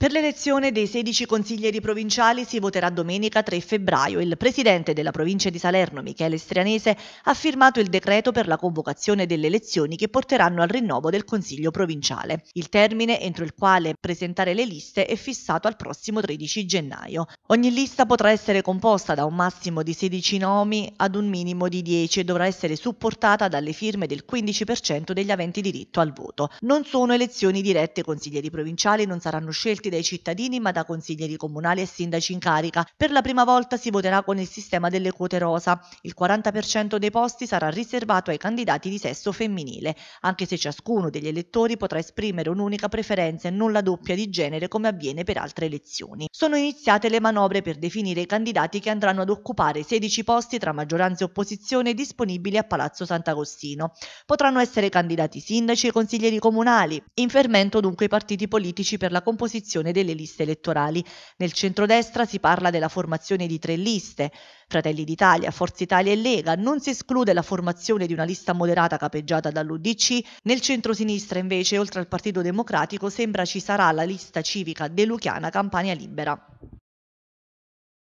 Per l'elezione dei 16 consiglieri provinciali si voterà domenica 3 febbraio. Il presidente della provincia di Salerno, Michele Strianese, ha firmato il decreto per la convocazione delle elezioni che porteranno al rinnovo del consiglio provinciale. Il termine entro il quale presentare le liste è fissato al prossimo 13 gennaio. Ogni lista potrà essere composta da un massimo di 16 nomi ad un minimo di 10 e dovrà essere supportata dalle firme del 15% degli aventi diritto al voto. Non sono elezioni dirette, i consiglieri provinciali non saranno scelti espressi dai cittadini ma da consiglieri comunali e sindaci in carica. Per la prima volta si voterà con il sistema delle quote rosa. Il 40% dei posti sarà riservato ai candidati di sesso femminile, anche se ciascuno degli elettori potrà esprimere un'unica preferenza e non la doppia di genere come avviene per altre elezioni. Sono iniziate le manovre per definire i candidati che andranno ad occupare 16 posti tra maggioranza e opposizione disponibili a Palazzo Sant'Agostino. Potranno essere candidati sindaci e consiglieri comunali. In fermento dunque i partiti politici per la composizione formazione delle liste elettorali. Nel centrodestra si parla della formazione di tre liste, Fratelli d'Italia, Forza Italia e Lega, non si esclude la formazione di una lista moderata capeggiata dall'UDC, nel centrosinistra invece, oltre al Partito Democratico, sembra ci sarà la lista civica deluchiana Campania Libera.